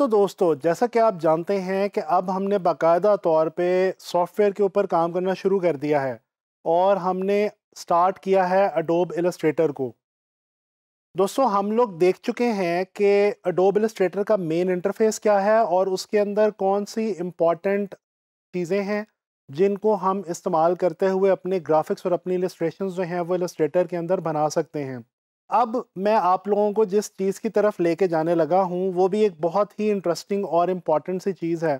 तो दोस्तों जैसा कि आप जानते हैं कि अब हमने बाकायदा तौर पे सॉफ्टवेयर के ऊपर काम करना शुरू कर दिया है और हमने स्टार्ट किया है अडोब एलस्ट्रेटर को दोस्तों हम लोग देख चुके हैं कि अडोब एलस्ट्रेटर का मेन इंटरफेस क्या है और उसके अंदर कौन सी इम्पॉर्टेंट चीज़ें हैं जिनको हम इस्तेमाल करते हुए अपने ग्राफिक्स और अपनी इलस्ट्रेशन जो हैं वो एलस्ट्रेटर के अंदर बना सकते हैं अब मैं आप लोगों को जिस चीज़ की तरफ लेके जाने लगा हूँ वो भी एक बहुत ही इंटरेस्टिंग और इम्पॉर्टेंट सी चीज़ है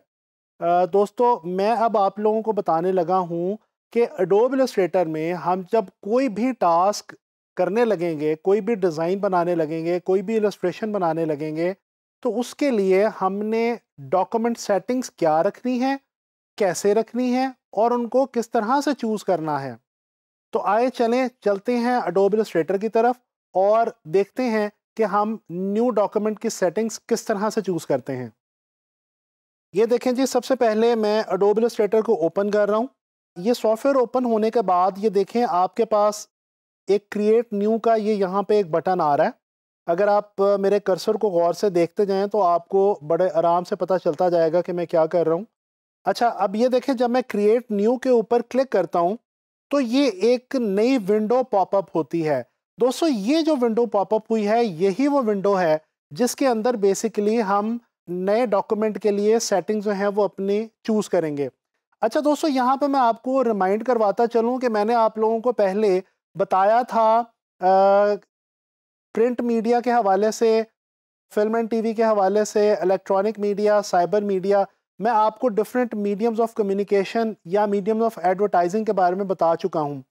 दोस्तों मैं अब आप लोगों को बताने लगा हूँ कि अडोब इलस्ट्रेटर में हम जब कोई भी टास्क करने लगेंगे कोई भी डिज़ाइन बनाने लगेंगे कोई भी इलस्ट्रेशन बनाने लगेंगे तो उसके लिए हमने डॉक्यूमेंट सेटिंग्स क्या रखनी है कैसे रखनी है और उनको किस तरह से चूज़ करना है तो आए चलें चलते हैं अडोब इलस्ट्रेटर की तरफ और देखते हैं कि हम न्यू डॉक्यूमेंट की सेटिंग्स किस तरह से चूज़ करते हैं ये देखें जी सबसे पहले मैं अडोब इलस्ट्रेटर को ओपन कर रहा हूँ ये सॉफ्टवेयर ओपन होने के बाद ये देखें आपके पास एक क्रिएट न्यू का ये यहाँ पे एक बटन आ रहा है अगर आप मेरे कर्सर को गौर से देखते जाएं तो आपको बड़े आराम से पता चलता जाएगा कि मैं क्या कर रहा हूँ अच्छा अब ये देखें जब मैं क्रिएट न्यू के ऊपर क्लिक करता हूँ तो ये एक नई विंडो पॉपअप होती है दोस्तों ये जो विंडो पॉपअप हुई है यही वो विंडो है जिसके अंदर बेसिकली हम नए डॉक्यूमेंट के लिए सेटिंग जो है वो अपनी चूज़ करेंगे अच्छा दोस्तों यहाँ पे मैं आपको रिमाइंड करवाता चलूँ कि मैंने आप लोगों को पहले बताया था आ, प्रिंट मीडिया के हवाले से फिल्म एंड टीवी के हवाले से इलेक्ट्रॉनिक मीडिया साइबर मीडिया मैं आपको डिफरेंट मीडियम्स ऑफ कम्युनिकेशन या मीडियम्स ऑफ एडवर्टाइजिंग के बारे में बता चुका हूँ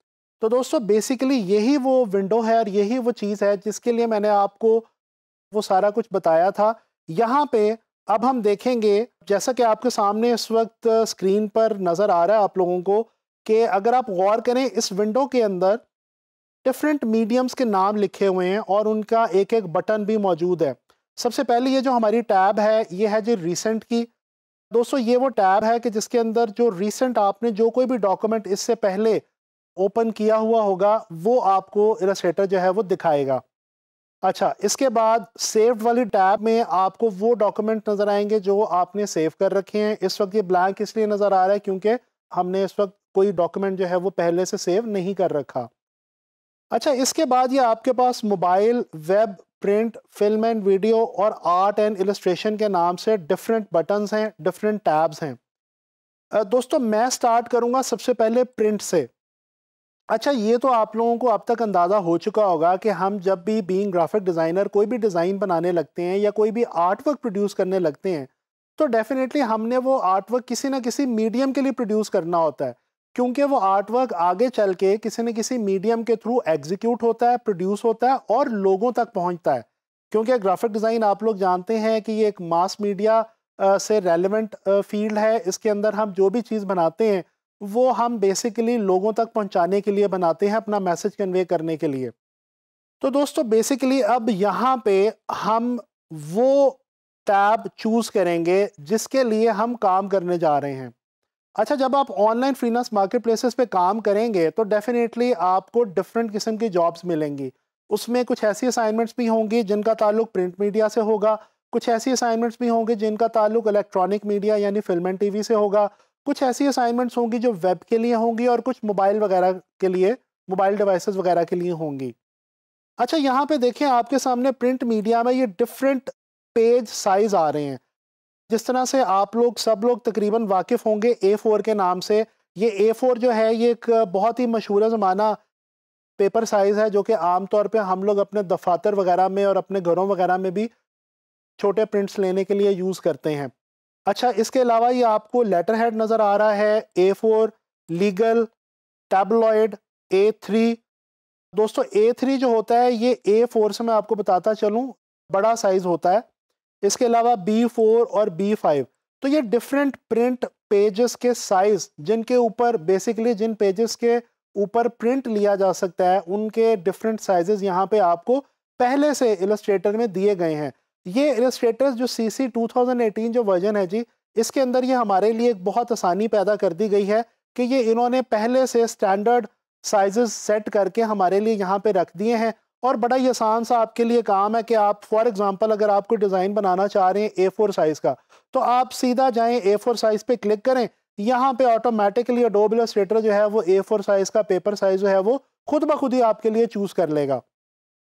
तो दोस्तों बेसिकली यही वो विंडो है और यही वो चीज़ है जिसके लिए मैंने आपको वो सारा कुछ बताया था यहाँ पे अब हम देखेंगे जैसा कि आपके सामने इस वक्त स्क्रीन पर नज़र आ रहा है आप लोगों को कि अगर आप गौर करें इस विंडो के अंदर डिफरेंट मीडियम्स के नाम लिखे हुए हैं और उनका एक एक बटन भी मौजूद है सबसे पहले ये जो हमारी टैब है ये है जी रिसेंट की दोस्तों ये वो टैब है कि जिसके अंदर जो रिसेंट आपने जो कोई भी डॉक्यूमेंट इससे पहले ओपन किया हुआ होगा वो आपको इलास्ट्रेटर जो है वो दिखाएगा अच्छा इसके बाद सेव वाली टैब में आपको वो डॉक्यूमेंट नज़र आएंगे जो आपने सेव कर रखे हैं इस वक्त ये ब्लैंक इसलिए नज़र आ रहा है क्योंकि हमने इस वक्त कोई डॉक्यूमेंट जो है वो पहले से सेव नहीं कर रखा अच्छा इसके बाद ये आपके पास mobile web print film and video और आर्ट एंड इलस्ट्रेशन के नाम से डिफरेंट बटन्स हैं डिफरेंट टैब्स हैं दोस्तों मैं स्टार्ट करूँगा सबसे पहले प्रिंट से अच्छा ये तो आप लोगों को अब तक अंदाज़ा हो चुका होगा कि हम जब भी बीइंग ग्राफिक डिज़ाइनर कोई भी डिज़ाइन बनाने लगते हैं या कोई भी आर्ट वर्क प्रोड्यूस करने लगते हैं तो डेफ़िनेटली हमने वो आर्ट वर्क किसी न किसी मीडियम के लिए प्रोड्यूस करना होता है क्योंकि वो आर्ट वर्क आगे चल के किसी न किसी मीडियम के थ्रू एग्जीक्यूट होता है प्रोड्यूस होता है और लोगों तक पहुँचता है क्योंकि ग्राफिक डिज़ाइन आप लोग जानते हैं कि ये एक मास मीडिया से रेलिवेंट फील्ड है इसके अंदर हम जो भी चीज़ बनाते हैं वो हम बेसिकली लोगों तक पहुंचाने के लिए बनाते हैं अपना मैसेज कन्वे करने के लिए तो दोस्तों बेसिकली अब यहाँ पे हम वो टैब चूज़ करेंगे जिसके लिए हम काम करने जा रहे हैं अच्छा जब आप ऑनलाइन फ्रीलांस मार्केट प्लेसेस पर काम करेंगे तो डेफिनेटली आपको डिफरेंट किस्म की जॉब्स मिलेंगी उसमें कुछ ऐसी असाइनमेंट्स भी होंगी जिनका ताल्लुक प्रिंट मीडिया से होगा कुछ ऐसी असाइनमेंट्स भी होंगे जिनका ताल्लुक इलेक्ट्रॉनिक मीडिया यानी फिल्म एंड टीवी से होगा कुछ ऐसी असाइनमेंट्स होंगी जो वेब के लिए होंगी और कुछ मोबाइल वगैरह के लिए मोबाइल डिवाइसेस वगैरह के लिए होंगी अच्छा यहाँ पे देखें आपके सामने प्रिंट मीडिया में ये डिफरेंट पेज साइज आ रहे हैं जिस तरह से आप लोग सब लोग तकरीबन वाकिफ़ होंगे ए फोर के नाम से ये ए फोर जो है ये एक बहुत ही मशहूर ज़माना पेपर साइज़ है जो कि आम तौर हम लोग अपने दफातर वगैरह में और अपने घरों वगैरह में भी छोटे प्रिंट्स लेने के लिए यूज़ करते हैं अच्छा इसके अलावा ये आपको लेटर हेड नज़र आ रहा है A four legal tabloid A three दोस्तों ए थ्री जो होता है ये ए फोर से मैं आपको बताता चलूँ बड़ा साइज़ होता है इसके अलावा बी फोर और बी फाइव तो ये डिफरेंट प्रिंट पेजेस के साइज़ जिनके ऊपर बेसिकली जिन पेजेस के ऊपर प्रिंट लिया जा सकता है उनके डिफरेंट साइजेस यहाँ पे आपको पहले से इलस्ट्रेटर में दिए गए हैं ये इलस्ट्रेटर्स जो सी सी टू जो वर्जन है जी इसके अंदर ये हमारे लिए एक बहुत आसानी पैदा कर दी गई है कि ये इन्होंने पहले से स्टैंडर्ड साइजेस सेट करके हमारे लिए यहाँ पे रख दिए हैं और बड़ा ही आसान सा आपके लिए काम है कि आप फॉर एग्जांपल अगर आपको डिज़ाइन बनाना चाह रहे हैं ए फोर साइज़ का तो आप सीधा जाएं ए फोर साइज़ पे क्लिक करें यहाँ पे ऑटोमेटिकली अडोब स्टेटर जो है वो ए फोर साइज़ का पेपर साइज़ जो है वो खुद ब खुद ही आपके लिए चूज़ कर लेगा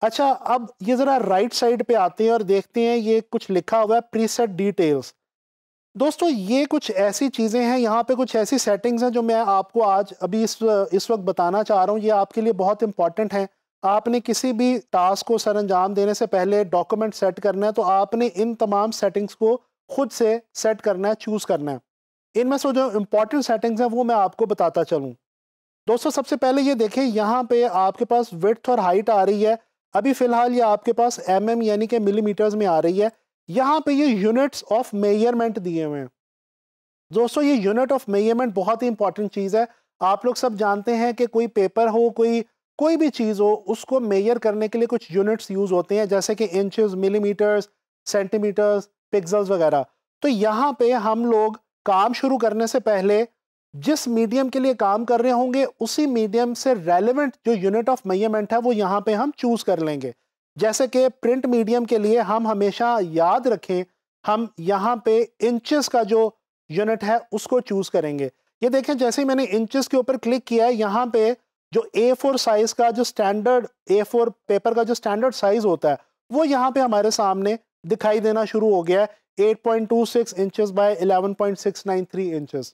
अच्छा अब ये ज़रा राइट साइड पे आते हैं और देखते हैं ये कुछ लिखा हुआ है प्रीसेट डिटेल्स दोस्तों ये कुछ ऐसी चीज़ें हैं यहाँ पे कुछ ऐसी सेटिंग्स हैं जो मैं आपको आज अभी इस इस वक्त बताना चाह रहा हूँ ये आपके लिए बहुत इंपॉर्टेंट हैं आपने किसी भी टास्क को सर अंजाम देने से पहले डॉक्यूमेंट सेट करना है तो आपने इन तमाम सेटिंग्स को खुद से सेट करना है चूज़ करना है इनमें से जो इंपॉर्टेंट सेटिंग्स हैं वो मैं आपको बताता चलूँ दोस्तों सबसे पहले ये देखें यहाँ पे आपके पास विथ और हाइट आ रही है अभी फ़िलहाल ये आपके पास एम mm यानी कि मिलीमीटर्स में आ रही है यहाँ पे ये यूनिट्स ऑफ मेजरमेंट दिए हुए हैं दोस्तों ये यूनिट ऑफ मेजरमेंट बहुत ही इंपॉर्टेंट चीज़ है आप लोग सब जानते हैं कि कोई पेपर हो कोई कोई भी चीज़ हो उसको मेजर करने के लिए कुछ यूनिट्स यूज़ होते हैं जैसे कि इंचज मिलीमीटर्स सेंटीमीटर्स पिक्सल्स वगैरह तो यहाँ पे हम लोग काम शुरू करने से पहले जिस मीडियम के लिए काम कर रहे होंगे उसी मीडियम से रेलिवेंट जो यूनिट ऑफ मेजरमेंट है वो यहाँ पे हम चूज कर लेंगे जैसे कि प्रिंट मीडियम के लिए हम हमेशा याद रखें हम यहाँ पे इंचेस का जो यूनिट है उसको चूज करेंगे ये देखें जैसे ही मैंने इंचेस के ऊपर क्लिक किया है यहाँ पे जो ए फोर साइज का जो स्टैंडर्ड ए फोर पेपर का जो स्टैंडर्ड साइज होता है वो यहाँ पे हमारे सामने दिखाई देना शुरू हो गया है eight point two six inches by eleven point six nine three inches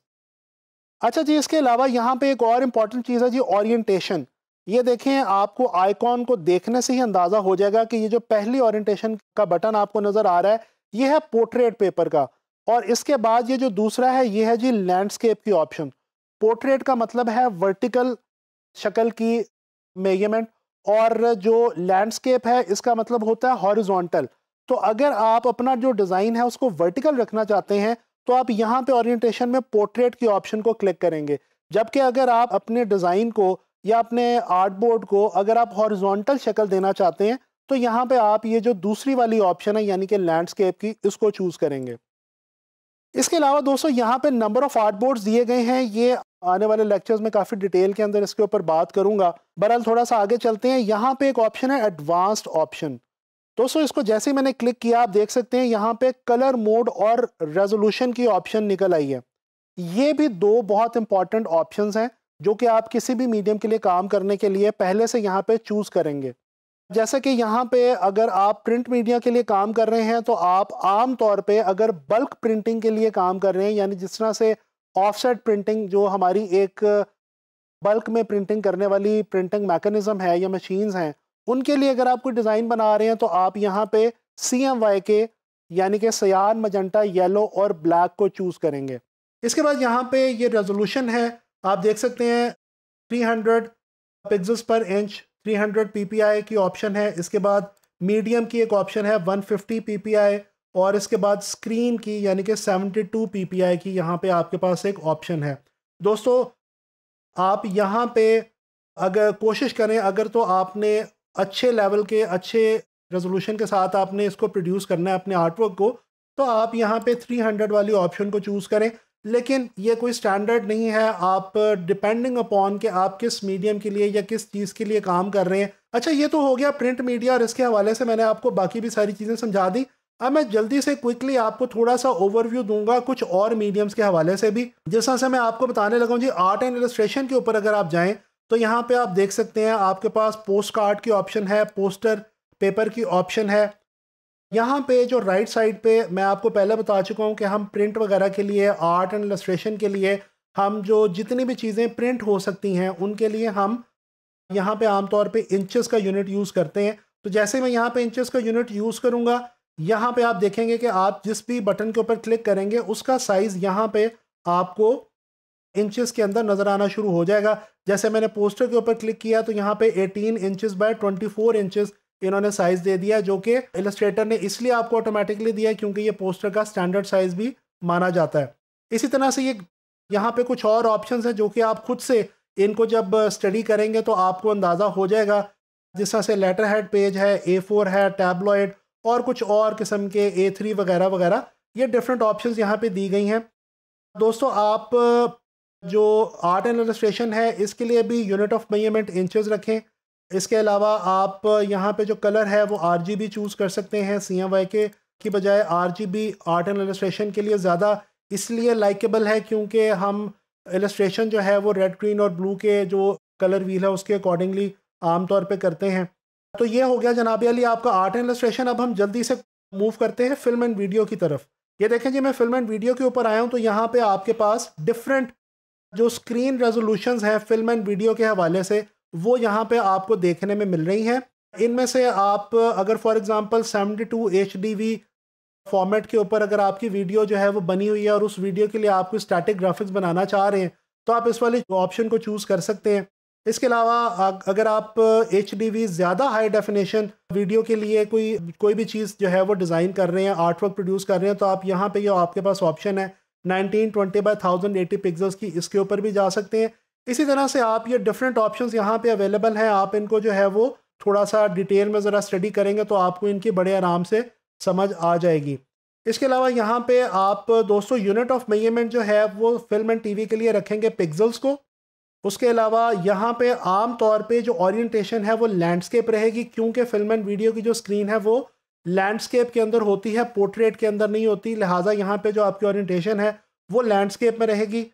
अच्छा जी इसके अलावा यहाँ पे एक और इम्पॉर्टेंट चीज़ है जी ओरिएंटेशन ये देखें आपको आइकॉन को देखने से ही अंदाज़ा हो जाएगा कि ये जो पहली ओरिएंटेशन का बटन आपको नज़र आ रहा है ये है पोर्ट्रेट पेपर का और इसके बाद ये जो दूसरा है ये है जी लैंडस्केप की ऑप्शन पोर्ट्रेट का मतलब है वर्टिकल शक्ल की मेजरमेंट और जो लैंडस्केप है इसका मतलब होता है हॉरिजोंटल तो अगर आप अपना जो डिज़ाइन है उसको वर्टिकल रखना चाहते हैं तो आप यहाँ पे ऑरियंटेशन में पोर्ट्रेट के ऑप्शन को क्लिक करेंगे जबकि अगर आप अपने डिज़ाइन को या अपने आर्ट बोर्ड को अगर आप हॉरिजॉन्टल शक्ल देना चाहते हैं तो यहाँ पे आप ये जो दूसरी वाली ऑप्शन है यानी कि लैंडस्केप की इसको चूज़ करेंगे इसके अलावा दोस्तों यहाँ पे नंबर ऑफ़ आर्ट बोर्ड दिए गए हैं ये आने वाले लेक्चर्स में काफ़ी डिटेल के अंदर इसके ऊपर बात करूंगा बहरहाल थोड़ा सा आगे चलते हैं यहाँ पे एक ऑप्शन है एडवांस्ड ऑप्शन दोस्तों इसको जैसे ही मैंने क्लिक किया आप देख सकते हैं यहाँ पे कलर मोड और रेजोल्यूशन की ऑप्शन निकल आई है ये भी दो बहुत इंपॉर्टेंट ऑप्शन हैं जो कि आप किसी भी मीडियम के लिए काम करने के लिए पहले से यहाँ पे चूज़ करेंगे जैसे कि यहाँ पे अगर आप प्रिंट मीडिया के लिए काम कर रहे हैं तो आप आम तौर पे अगर बल्क प्रिंटिंग के लिए काम कर रहे हैं यानी जिस तरह से ऑफसेट प्रिंटिंग जो हमारी एक बल्क में प्रिंटिंग करने वाली प्रिंटिंग मैकेनिज्म है या मशीन्स हैं उनके लिए अगर आप कोई डिज़ाइन बना रहे हैं तो आप यहाँ पे सी एम वाई के यानी कि सयान मजंटा येलो और ब्लैक को चूज़ करेंगे इसके बाद यहाँ पे ये रेजोल्यूशन है आप देख सकते हैं 300 पिक्जल्स पर इंच 300 आई की ऑप्शन है इसके बाद मीडियम की एक ऑप्शन है 150 आई और इसके बाद स्क्रीन की यानी कि 72 आई की यहाँ पे आपके पास एक ऑप्शन है दोस्तों आप यहाँ पे अगर कोशिश करें अगर तो आपने अच्छे लेवल के अच्छे रेजोल्यूशन के साथ आपने इसको प्रोड्यूस करना है अपने आर्टवर्क को तो आप यहाँ पे 300 वाली ऑप्शन को चूज़ करें लेकिन ये कोई स्टैंडर्ड नहीं है आप डिपेंडिंग अपॉन कि आप किस मीडियम के लिए या किस चीज़ के लिए काम कर रहे हैं अच्छा ये तो हो गया प्रिंट मीडिया और इसके हवाले से मैंने आपको बाकी भी सारी चीज़ें समझा दी अब मैं जल्दी से क्विकली आपको थोड़ा सा ओवरव्यू दूंगा कुछ और मीडियम्स के हवाले से भी जिस तरह से मैं आपको बताने लगा जी आर्ट एंड इलस्ट्रेशन के ऊपर अगर आप जाएँ तो यहाँ पे आप देख सकते हैं आपके पास पोस्ट कार्ड की ऑप्शन है पोस्टर पेपर की ऑप्शन है यहाँ पे जो राइट साइड पे मैं आपको पहले बता चुका हूँ कि हम प्रिंट वगैरह के लिए आर्ट एंड इलस्ट्रेशन के लिए हम जो जितनी भी चीज़ें प्रिंट हो सकती हैं उनके लिए हम यहाँ पे आमतौर पे इंचेस का यूनिट यूज़ करते हैं तो जैसे मैं यहाँ पे इंचेस का यूनिट यूज़ करूँगा यहाँ पे आप देखेंगे कि आप जिस भी बटन के ऊपर क्लिक करेंगे उसका साइज़ यहाँ पे आपको इंचेस के अंदर नज़र आना शुरू हो जाएगा जैसे मैंने पोस्टर के ऊपर क्लिक किया तो यहाँ पे 18 इंचेस बाय 24 इंचेस इन्होंने साइज दे दिया जो कि इलस्ट्रेटर ने इसलिए आपको ऑटोमेटिकली दिया क्योंकि ये पोस्टर का स्टैंडर्ड साइज भी माना जाता है इसी तरह से ये यहाँ पे कुछ और ऑप्शन है जो कि आप खुद से इनको जब स्टडी करेंगे तो आपको अंदाज़ा हो जाएगा जिस तरह से लेटर हेड पेज है ए फोर है टैबलॉयड और कुछ और किस्म के ए थ्री वगैरह वगैरह ये डिफरेंट ऑप्शन यहाँ पे दी गई हैं दोस्तों आप जो आर्ट एंड इलस्ट्रेशन है इसके लिए भी यूनिट ऑफ मेजरमेंट इंचेस रखें इसके अलावा आप यहाँ पे जो कलर है वो आर जी बी चूज़ कर सकते हैं सी एम वाई के की बजाय R G B art and illustration के लिए ज़्यादा इसलिए लाइकेबल है क्योंकि हम एलस्ट्रेशन जो है वो रेड ग्रीन और ब्लू के जो कलर व्हील है उसके अकॉर्डिंगली आमतौर पर करते हैं तो ये हो गया जनाब अली आपका आर्ट एंड एलस्ट्रेशन अब हम जल्दी से मूव करते हैं फिल्म एंड वीडियो की तरफ ये देखें जी मैं फिल्म एंड वीडियो के ऊपर आया हूँ तो यहाँ पे आपके पास डिफरेंट जो स्क्रीन रेजोल्यूशन है फिल्म एंड वीडियो के हवाले से वो यहाँ पे आपको देखने में मिल रही हैं इनमें से आप अगर for example 72 two H D V format के ऊपर अगर आपकी वीडियो जो है वो बनी हुई है और उस वीडियो के लिए आपको स्टैटिक ग्राफिक्स बनाना चाह रहे हैं तो आप इस वाले ऑप्शन को चूज़ कर सकते हैं इसके अलावा अगर आप एच डी वी ज़्यादा हाई डेफिनेशन वीडियो के लिए कोई कोई भी चीज़ जो है वो डिज़ाइन कर रहे हैं आर्ट वर्क प्रोड्यूस कर रहे हैं तो आप यहाँ पर ये यह आपके पास ऑप्शन है nineteen twenty by thousand eighty pixels की इसके ऊपर भी जा सकते हैं इसी तरह से आप ये डिफरेंट ऑप्शन यहाँ पे अवेलेबल हैं आप इनको जो है वो थोड़ा सा डिटेल में ज़रा स्टडी करेंगे तो आपको इनकी बड़े आराम से समझ आ जाएगी इसके अलावा यहाँ पे आप दोस्तों यूनिट ऑफ मेजरमेंट जो है वो फिल्म एंड टीवी के लिए रखेंगे पिक्सल्स को उसके अलावा यहाँ पे आम तौर पे जो ओरिएंटेशन है वो लैंडस्केप रहेगी क्योंकि फिल्म एंड वीडियो की जो स्क्रीन है वो लैंडस्केप के अंदर होती है पोर्ट्रेट के अंदर नहीं होती लिहाजा यहाँ पे जो आपकी ओरिएंटेशन है वो लैंडस्केप में रहेगी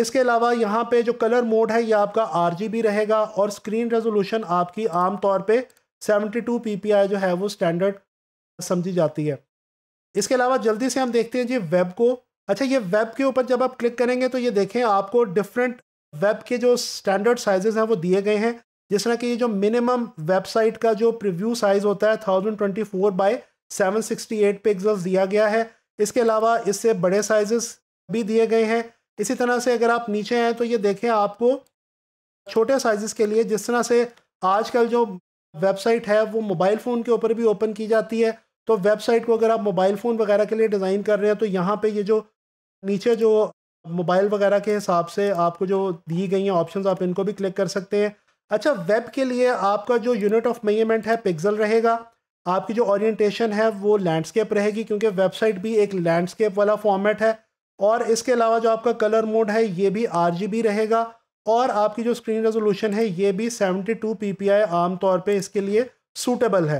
इसके अलावा यहाँ पे जो कलर मोड है ये आपका आर रहेगा और स्क्रीन रेजोल्यूशन आपकी आम तौर पर 72 टू जो है वो स्टैंडर्ड समझी जाती है इसके अलावा जल्दी से हम देखते हैं जी वेब को अच्छा ये वेब के ऊपर जब आप क्लिक करेंगे तो ये देखें आपको डिफरेंट वेब के जो स्टैंडर्ड साइजेस हैं वो दिए गए हैं जिस तरह की ये जो मिनिमम वेबसाइट का जो प्रिव्यू साइज होता है thousand twenty four by seven sixty eight pixels दिया गया है इसके अलावा इससे बड़े साइजेस भी दिए गए हैं इसी तरह से अगर आप नीचे हैं तो ये देखें आपको छोटे साइजेस के लिए जिस तरह से आजकल जो वेबसाइट है वो मोबाइल फ़ोन के ऊपर भी ओपन की जाती है तो वेबसाइट को अगर आप मोबाइल फ़ोन वगैरह के लिए डिज़ाइन कर रहे हैं तो यहाँ पे ये जो नीचे जो मोबाइल वगैरह के हिसाब से आपको जो दी गई हैं ऑप्शंस आप इनको भी क्लिक कर सकते हैं अच्छा वेब के लिए आपका जो यूनिट ऑफ मेजरमेंट है पिक्सल रहेगा आपकी जो ओरिएंटेशन है वो लैंडस्केप रहेगी क्योंकि वेबसाइट भी एक लैंडस्केप वाला फॉर्मेट है और इसके अलावा जो आपका कलर मोड है ये भी बी रहेगा और आपकी जो स्क्रीन रेजोल्यूशन है ये भी 72 आम आमतौर पे इसके लिए सूटेबल है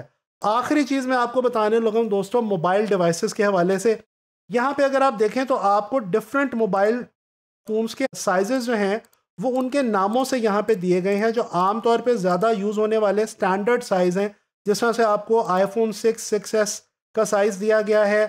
आखिरी चीज़ मैं आपको बताने लगा दोस्तों मोबाइल डिवाइसेस के हवाले से यहाँ पे अगर आप देखें तो आपको डिफरेंट मोबाइल फोन्स के साइजेस जो हैं वो उनके नामों से यहाँ पे दिए गए हैं जो आमतौर पे ज़्यादा यूज़ होने वाले स्टैंडर्ड साइज़ हैं जिसमें से आपको आईफोन सिक्स सिक्स एस का साइज़ दिया गया है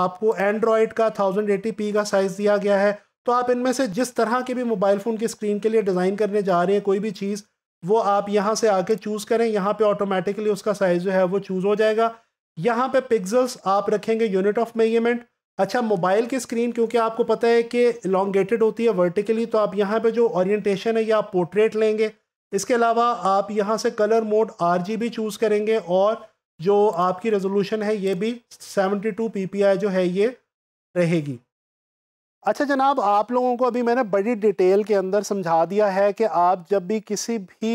आपको एंड्रॉयड का थाउजेंड एटी पी का साइज़ दिया गया है तो आप इनमें से जिस तरह के भी मोबाइल फ़ोन की स्क्रीन के लिए डिज़ाइन करने जा रहे हैं कोई भी चीज़ वो आप यहाँ से आके चूज़ करें यहाँ पे ऑटोमेटिकली उसका साइज़ जो है वो चूज़ हो जाएगा यहाँ पे पिक्सल्स आप रखेंगे यूनिट ऑफ मेजरमेंट अच्छा मोबाइल की स्क्रीन क्योंकि आपको पता है कि लॉन्गेटेड होती है वर्टिकली तो आप यहाँ पे जो ओरिएंटेशन है ये आप पोर्ट्रेट लेंगे इसके अलावा आप यहाँ से कलर मोड आर जी भी चूज़ करेंगे और जो आपकी रेजोल्यूशन है ये भी seventy two P P I जो है ये रहेगी अच्छा जनाब आप लोगों को अभी मैंने बड़ी डिटेल के अंदर समझा दिया है कि आप जब भी किसी भी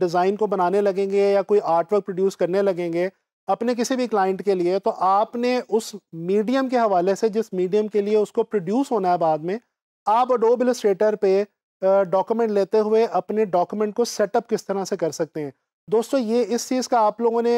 डिज़ाइन को बनाने लगेंगे या कोई आर्ट वर्क प्रोड्यूस करने लगेंगे अपने किसी भी क्लाइंट के लिए तो आपने उस मीडियम के हवाले से जिस मीडियम के लिए उसको प्रोड्यूस होना है बाद में आप अडोब इलस्ट्रेटर पे डॉक्यूमेंट लेते हुए अपने डॉक्यूमेंट को सेटअप किस तरह से कर सकते हैं दोस्तों ये इस चीज़ का आप लोगों ने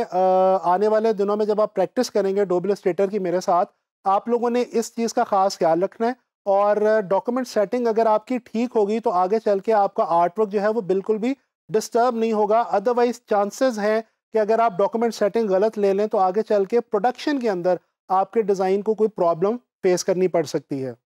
आने वाले दिनों में जब आप प्रैक्टिस करेंगे डोबिल स्टेटर की मेरे साथ आप लोगों ने इस चीज़ का ख़ास ख्याल रखना है और डॉक्यूमेंट सेटिंग अगर आपकी ठीक होगी तो आगे चल के आपका आर्टवर्क जो है वो बिल्कुल भी डिस्टर्ब नहीं होगा अदरवाइज चांसेस हैं कि अगर आप डॉक्यूमेंट सेटिंग गलत ले लें तो आगे चल के प्रोडक्शन के अंदर आपके डिज़ाइन को कोई प्रॉब्लम फेस करनी पड़ सकती है